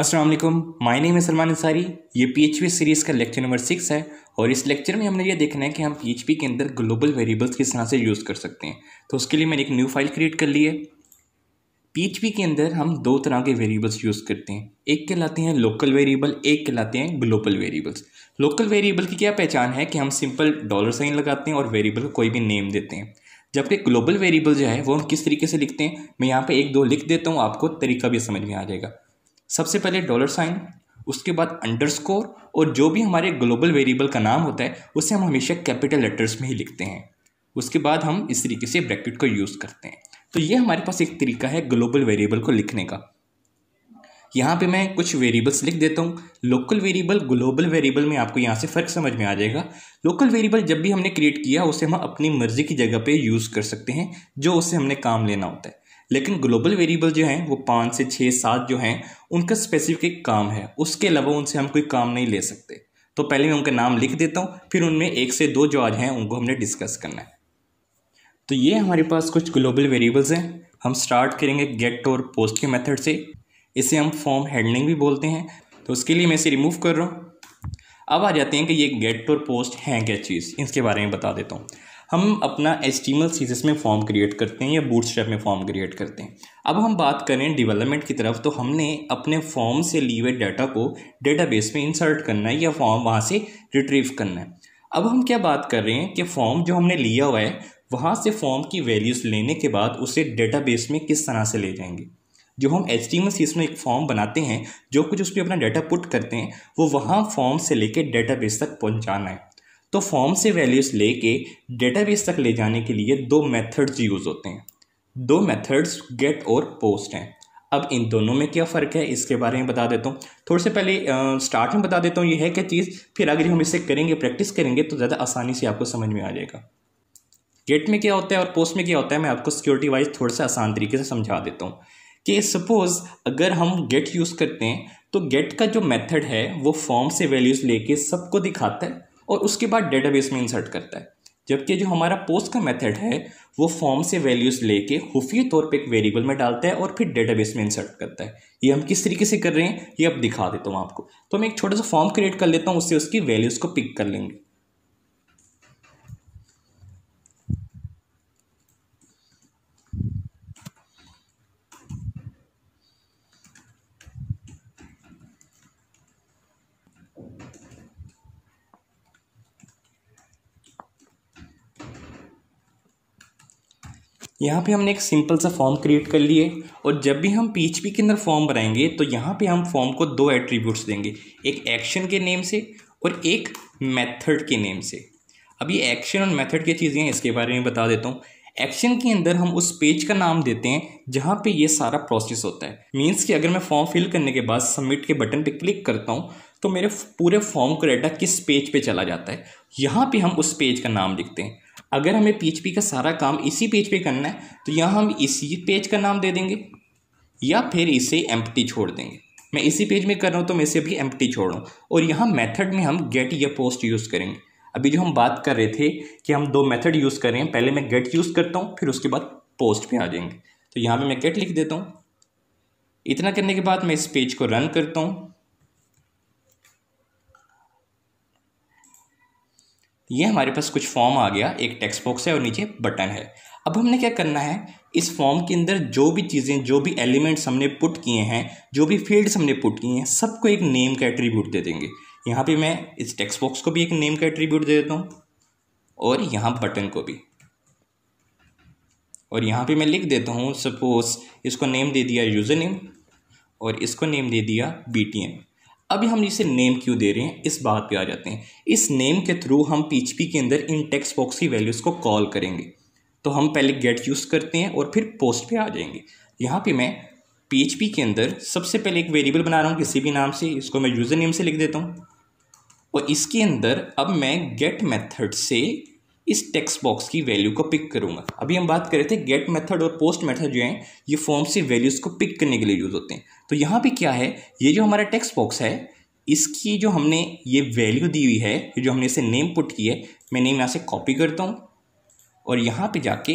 अस्सलाम वालेकुम my name है सलमान अंसारी ये पीएचपी सीरीज़ का लेक्चर नंबर सिक्स है और इस लेक्चर में हमने ये देखना है कि हम पीएचपी के अंदर ग्लोबल वेरिएबल्स किस तरह से यूज़ कर सकते हैं तो उसके लिए मैंने एक न्यू फाइल क्रिएट कर ली है पीएचपी के अंदर हम दो तरह के वेरिएबल्स यूज़ करते हैं एक कहलाते हैं लोकल वेरिएबल एक कहलाते हैं ग्लोबल वेरिएबल्स लोकल वेरिएबल की क्या पहचान है कि हम सिंपल डॉलर साइन लगाते हैं और वेरिएबल को कोई भी नेम देते हैं जबकि ग्लोबल वेरिएबल जो है वो हम किस तरीके से लिखते हैं मैं यहाँ पे एक दो लिख देता हूँ आपको तरीका भी समझ में आ जाएगा सबसे पहले डॉलर साइन उसके बाद अंडरस्कोर और जो भी हमारे ग्लोबल वेरिएबल का नाम होता है उसे हम हमेशा कैपिटल लेटर्स में ही लिखते हैं उसके बाद हम इस तरीके से ब्रैकेट को यूज़ करते हैं तो ये हमारे पास एक तरीका है ग्लोबल वेरिएबल को लिखने का यहाँ पे मैं कुछ वेरिएबल्स लिख देता हूँ लोकल वेरिएबल ग्लोबल वेरिएबल में आपको यहाँ से फ़र्क समझ में आ जाएगा लोकल वेरिएबल जब भी हमने क्रिएट किया उसे हम अपनी मर्ज़ी की जगह पे यूज़ कर सकते हैं जो उससे हमने काम लेना होता है लेकिन ग्लोबल वेरिएबल जो हैं वो पाँच से छः सात जो हैं उनका स्पेसिफिक काम है उसके अलावा उनसे हम कोई काम नहीं ले सकते तो पहले मैं उनका नाम लिख देता हूँ फिर उनमें एक से दो जो आज हैं उनको हमने डिस्कस करना है तो ये हमारे पास कुछ ग्लोबल वेरिएबल्स हैं हम स्टार्ट करेंगे गेट और पोस्ट के मेथड से इसे हम फॉर्म हैंडलिंग भी बोलते हैं तो उसके लिए मैं इसे रिमूव कर रहा हूँ अब आ जाते हैं कि ये गेट और पोस्ट हैं क्या चीज़ इसके बारे में बता देता हूँ हम अपना एस्टिमल सीजेस में फॉर्म क्रिएट करते हैं या बूटस्ट्रैप में फॉर्म क्रिएट करते हैं अब हम बात करें डेवलपमेंट की तरफ तो हमने अपने फॉर्म से लिए हुए डाटा को डेटाबेस में इंसर्ट करना है या फॉर्म वहाँ से रिट्रीव करना है अब हम क्या बात कर रहे हैं कि फॉर्म जो हमने लिया हुआ है वहाँ से फॉर्म की वैल्यूज़ लेने के बाद उसे डेटाबेस में किस तरह से ले जाएंगे जो हम एच टी में एक फॉर्म बनाते हैं जो कुछ उस पर अपना डाटा पुट करते हैं वो वहाँ फॉर्म से डेटा डेटाबेस तक पहुँचाना है तो फॉर्म से वैल्यूज़ लेके डेटाबेस तक ले जाने के लिए दो मेथड्स यूज़ होते हैं दो मेथड्स गेट और पोस्ट हैं अब इन दोनों में क्या फ़र्क है इसके बारे में बता देता हूँ थोड़े से पहले स्टार्ट में बता देता हूँ ये है क्या चीज़ फिर अगर हम इसे करेंगे प्रैक्टिस करेंगे तो ज़्यादा आसानी से आपको समझ में आ जाएगा गेट में क्या होता है और पोस्ट में क्या होता है मैं आपको सिक्योरिटी वाइज थोड़ा सा आसान तरीके से समझा देता हूँ कि सपोज़ अगर हम गेट यूज़ करते हैं तो गेट का जो मेथड है वो फॉर्म से वैल्यूज़ लेके सबको दिखाता है और उसके बाद डेटाबेस में इंसर्ट करता है जबकि जो हमारा पोस्ट का मेथड है वो फॉर्म से वैल्यूज़ लेके खुफिया तौर पे एक वेरिएबल में डालता है और फिर डेटाबेस में इंसर्ट करता है ये हम किस तरीके से कर रहे हैं ये अब दिखा देता हूँ आपको तो मैं एक छोटा सा फॉर्म क्रिएट कर लेता हूँ उससे उसकी वैल्यूज़ को पिक कर लेंगे यहाँ पे हमने एक सिंपल सा फॉर्म क्रिएट कर लिए और जब भी हम पी के अंदर फॉर्म बनाएंगे तो यहाँ पे हम फॉर्म को दो एट्रीब्यूट्स देंगे एक एक्शन के नेम से और एक मेथड के नेम से अब ये एक्शन और मेथड की चीज़ें इसके बारे में बता देता हूँ एक्शन के अंदर हम उस पेज का नाम देते हैं जहाँ पे ये सारा प्रोसेस होता है मीन्स कि अगर मैं फॉर्म फिल करने के बाद सबमिट के बटन पे क्लिक करता हूँ तो मेरे पूरे फॉर्म का डाटा किस पेज पे चला जाता है यहाँ पे हम उस पेज का नाम लिखते हैं अगर हमें पी का सारा काम इसी पेज पे करना है तो यहाँ हम इसी पेज का नाम दे देंगे या फिर इसे एम छोड़ देंगे मैं इसी पेज में कर रहा हूँ तो मैं इसे अभी एम छोड़ रहा हूँ और यहाँ मेथड में हम गेट या पोस्ट यूज़ करेंगे अभी जो हम बात कर रहे थे कि हम दो मेथड यूज़ कर रहे हैं पहले मैं गेट यूज़ करता हूँ फिर उसके बाद पोस्ट पे आ जाएंगे तो यहाँ पे मैं गेट लिख देता हूँ इतना करने के बाद मैं इस पेज को रन करता हूँ ये हमारे पास कुछ फॉर्म आ गया एक टेक्स्ट बॉक्स है और नीचे बटन है अब हमने क्या करना है इस फॉर्म के अंदर जो भी चीज़ें जो भी एलिमेंट्स हमने पुट किए हैं जो भी फील्ड्स हमने पुट किए हैं सबको एक नेम का एट्रीब्यूट दे देंगे यहाँ पे मैं इस टेक्स्ट बॉक्स को भी एक नेम का एट्रीब्यूट दे देता हूँ और यहाँ बटन को भी और यहाँ पर मैं लिख देता हूँ सपोज इसको नेम दे दिया यूज़र नेम और इसको नेम दे दिया बी टी एम अभी हम इसे नेम क्यों दे रहे हैं इस बात पे आ जाते हैं इस नेम के थ्रू हम पीएचपी के अंदर इन टेक्स्ट बॉक्स की वैल्यूज़ को कॉल करेंगे तो हम पहले गेट यूज़ करते हैं और फिर पोस्ट पे आ जाएंगे यहाँ पे मैं पीएचपी के अंदर सबसे पहले एक वेरिएबल बना रहा हूँ किसी भी नाम से इसको मैं यूज़र नेम से लिख देता हूँ और इसके अंदर अब मैं गेट मैथड से इस टेक्स्ट बॉक्स की वैल्यू को पिक करूँगा अभी हम बात कर रहे थे गेट मेथड और पोस्ट मेथड जो हैं ये फॉर्म से वैल्यूज़ को पिक करने के लिए यूज़ होते हैं तो यहाँ पे क्या है ये जो हमारा टेक्स्ट बॉक्स है इसकी जो हमने ये वैल्यू दी हुई है जो हमने इसे नेम पुट की है मैं नेम यहाँ से कॉपी करता हूँ और यहाँ पे जाके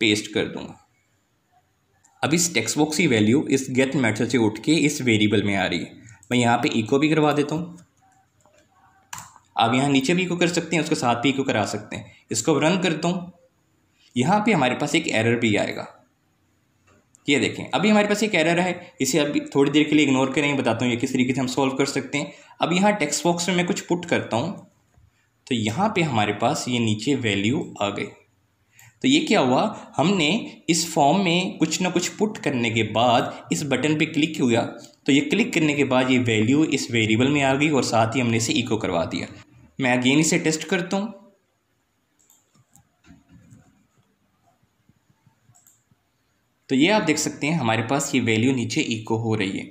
पेस्ट कर दूँगा अब इस टेक्स्ट बॉक्स की वैल्यू इस गेट मेथड से उठ के इस वेरिएबल में आ रही है मैं यहाँ पे इको भी करवा देता हूँ आप यहाँ नीचे भी इको कर सकते हैं उसके साथ भी इको करा सकते हैं इसको रन करता हूँ यहाँ पे हमारे पास एक एरर भी आएगा ये देखें अभी हमारे पास ये कैरर है इसे अभी थोड़ी देर के लिए इग्नोर करें बताता हूँ ये किस तरीके से हम सॉल्व कर सकते हैं अब यहाँ टेक्स्ट बॉक्स में मैं कुछ पुट करता हूँ तो यहाँ पे हमारे पास ये नीचे वैल्यू आ गई तो ये क्या हुआ हमने इस फॉर्म में कुछ ना कुछ पुट करने के बाद इस बटन पे क्लिक हुआ तो ये क्लिक करने के बाद ये वैल्यू इस वेरिएबल में आ गई और साथ ही हमने इसे इको करवा दिया मैं अगेन इसे टेस्ट करता हूँ तो ये आप देख सकते हैं हमारे पास ये वैल्यू नीचे इको हो रही है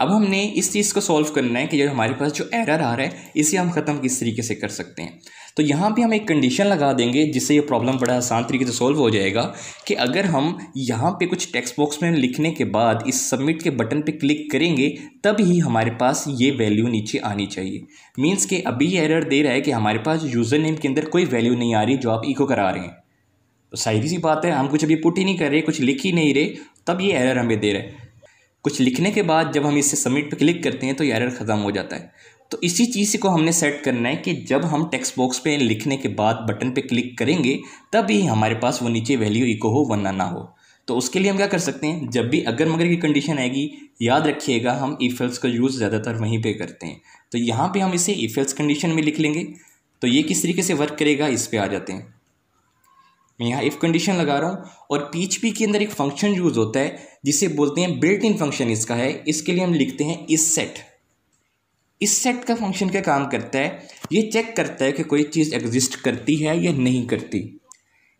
अब हमने इस चीज़ को सॉल्व करना है कि जो हमारे पास जो एरर आ रहा है इसे हम ख़त्म किस तरीके से कर सकते हैं तो यहाँ पे हम एक कंडीशन लगा देंगे जिससे ये प्रॉब्लम बड़ा आसान तरीके से सॉल्व हो जाएगा कि अगर हम यहाँ पे कुछ टेक्स्ट बॉक्स में लिखने के बाद इस सबमिट के बटन पे क्लिक करेंगे तब ही हमारे पास ये वैल्यू नीचे आनी चाहिए मीन्स कि अभी ये एरर दे रहा है कि हमारे पास यूज़र नेम के अंदर कोई वैल्यू नहीं आ रही जो आप इको करा रहे हैं तो सारी सी बात है हम कुछ अभी पुट ही नहीं कर रहे कुछ लिख ही नहीं रहे तब ये एरर हमें दे रहे हैं कुछ लिखने के बाद जब हम इसे सबमिट पर क्लिक करते हैं तो ये एरर ख़त्म हो जाता है तो इसी चीज़ को हमने सेट करना है कि जब हम टेक्स्ट बॉक्स पे लिखने के बाद बटन पे क्लिक करेंगे तभी हमारे पास वो नीचे वैल्यू इको हो वरना ना हो तो उसके लिए हम क्या कर सकते हैं जब भी अगर मगर की कंडीशन आएगी याद रखिएगा हम ईफेल्स का यूज़ ज़्यादातर वहीं पर करते हैं तो यहाँ पर हम इसे ईफेल्स कंडीशन में लिख लेंगे तो ये किस तरीके से वर्क करेगा इस पर आ जाते हैं मैं यहाँ इफ़ कंडीशन लगा रहा हूँ और पी एच पी के अंदर एक फंक्शन यूज़ होता है जिसे बोलते हैं बिल्ट इन फंक्शन इसका है इसके लिए हम लिखते हैं इस सेट इस सेट का फंक्शन क्या काम करता है ये चेक करता है कि कोई चीज़ एग्जिस्ट करती है या नहीं करती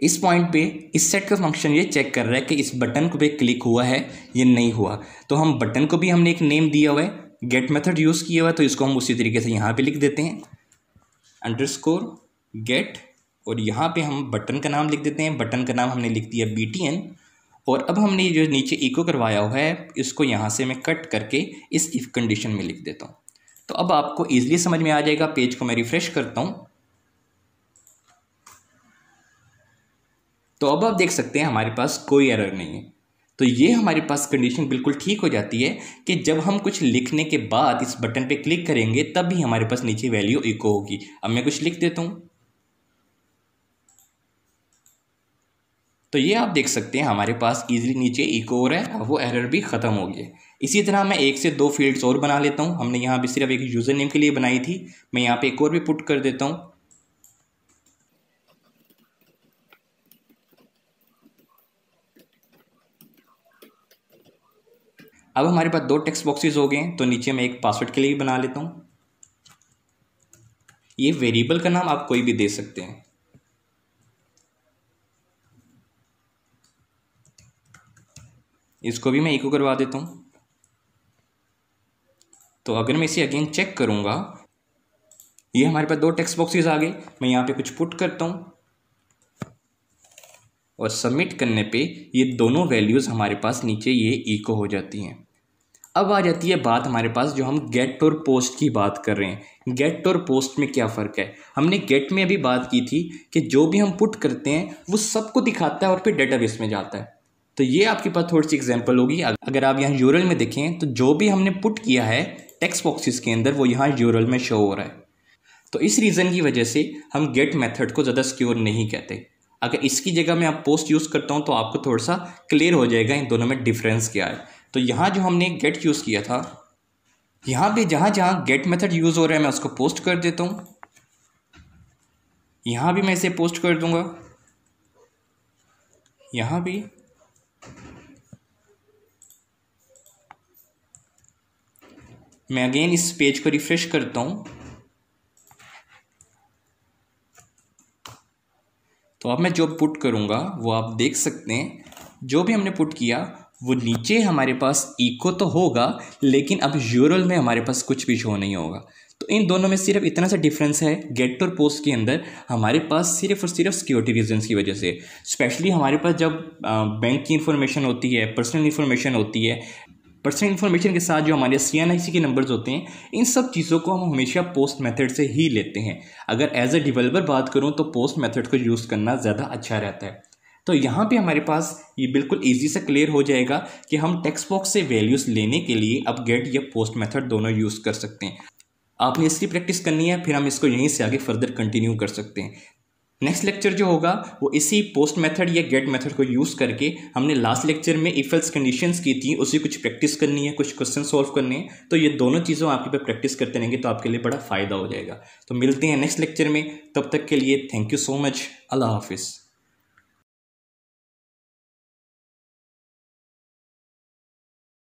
इस पॉइंट पे इस सेट का फंक्शन ये चेक कर रहा है कि इस बटन को पे क्लिक हुआ है या नहीं हुआ तो हम बटन को भी हमने एक नेम दिया हुआ है गेट मेथड यूज़ किया हुआ है तो इसको हम उसी तरीके से यहाँ पे लिख देते हैं अंडरस्कोर गेट और यहाँ पे हम बटन का नाम लिख देते हैं बटन का नाम हमने लिख दिया बी और अब हमने जो नीचे इको करवाया हुआ है इसको यहाँ से मैं कट करके इस इफ कंडीशन में लिख देता हूँ तो अब आपको ईजिली समझ में आ जाएगा पेज को मैं रिफ़्रेश करता हूँ तो अब आप देख सकते हैं हमारे पास कोई एरर नहीं है तो ये हमारे पास कंडीशन बिल्कुल ठीक हो जाती है कि जब हम कुछ लिखने के बाद इस बटन पे क्लिक करेंगे तब भी हमारे पास नीचे वैल्यू इको होगी अब मैं कुछ लिख देता हूँ तो ये आप देख सकते हैं हमारे पास इजीली नीचे एक और है वो एरर भी ख़त्म हो गया इसी तरह मैं एक से दो फील्ड्स और बना लेता हूँ हमने यहाँ पर सिर्फ एक यूज़र नेम के लिए बनाई थी मैं यहाँ पर एक और भी पुट कर देता हूँ अब हमारे पास दो टेक्स्ट बॉक्सेस हो गए हैं तो नीचे मैं एक पासवर्ड के लिए भी बना लेता हूँ ये वेरिएबल का नाम आप कोई भी दे सकते हैं इसको भी मैं इको करवा देता हूँ तो अगर मैं इसे अगेन चेक करूँगा ये हमारे पास दो टेक्स्ट बॉक्सेस आ गए मैं यहाँ पे कुछ पुट करता हूँ और सबमिट करने पे ये दोनों वैल्यूज़ हमारे पास नीचे ये इको हो जाती हैं अब आ जाती है बात हमारे पास जो हम गेट और पोस्ट की बात कर रहे हैं गेट और पोस्ट में क्या फ़र्क है हमने गेट में अभी बात की थी कि जो भी हम पुट करते हैं वो सबको दिखाता है और फिर डेटाबेस में जाता है तो ये आपके पास थोड़ी सी एग्जाम्पल होगी अगर आप यहाँ यूरल में देखें तो जो भी हमने पुट किया है टेक्स्ट बॉक्सेस के अंदर वो यहाँ यूरल में शो हो रहा है तो इस रीज़न की वजह से हम गेट मेथड को ज़्यादा सिक्योर नहीं कहते अगर इसकी जगह मैं आप पोस्ट यूज़ करता हूँ तो आपको थोड़ा सा क्लियर हो जाएगा इन दोनों में डिफरेंस क्या है तो यहाँ जो हमने गेट यूज़ किया था यहाँ पे जहाँ जहाँ गेट मेथड यूज़ हो रहा है मैं उसको पोस्ट कर देता हूँ यहाँ भी मैं इसे पोस्ट कर दूँगा यहाँ भी मैं अगेन इस पेज को रिफ्रेश करता हूँ तो अब मैं जो पुट करूँगा वो आप देख सकते हैं जो भी हमने पुट किया वो नीचे हमारे पास इको तो होगा लेकिन अब यूरल में हमारे पास कुछ भी शो नहीं होगा तो इन दोनों में सिर्फ इतना सा डिफरेंस है गेट और पोस्ट के अंदर हमारे पास सिर्फ और सिर्फ सिक्योरिटी रीजंस की वजह से स्पेशली हमारे पास जब बैंक की इन्फॉर्मेशन होती है पर्सनल इन्फॉर्मेशन होती है पर्सनल इन्फॉर्मेशन के साथ जो हमारे सी एन आई सी के नंबर्स होते हैं इन सब चीज़ों को हम हमेशा पोस्ट मेथड से ही लेते हैं अगर एज अ डिवेलपर बात करूँ तो पोस्ट मेथड को यूज़ करना ज़्यादा अच्छा रहता है तो यहाँ पे हमारे पास ये बिल्कुल इजी से क्लियर हो जाएगा कि हम टेक्स्ट बॉक्स से वैल्यूज़ लेने के लिए अब गेट या पोस्ट मेथड दोनों यूज़ कर सकते हैं आपने इसकी प्रैक्टिस करनी है फिर हम इसको यहीं से आगे फर्दर कंटिन्यू कर सकते हैं नेक्स्ट लेक्चर जो होगा वो इसी पोस्ट मेथड या गेट मेथड को यूज़ करके हमने लास्ट लेक्चर में इफेल्स कंडीशन कंडीशंस की थी उसी कुछ प्रैक्टिस करनी है कुछ क्वेश्चन सॉल्व करने हैं तो ये दोनों चीज़ों आपके पे प्रैक्टिस करते रहेंगे तो आपके लिए बड़ा फ़ायदा हो जाएगा तो मिलते हैं नेक्स्ट लेक्चर में तब तक के लिए थैंक यू सो मच अल्लाह हाफिज़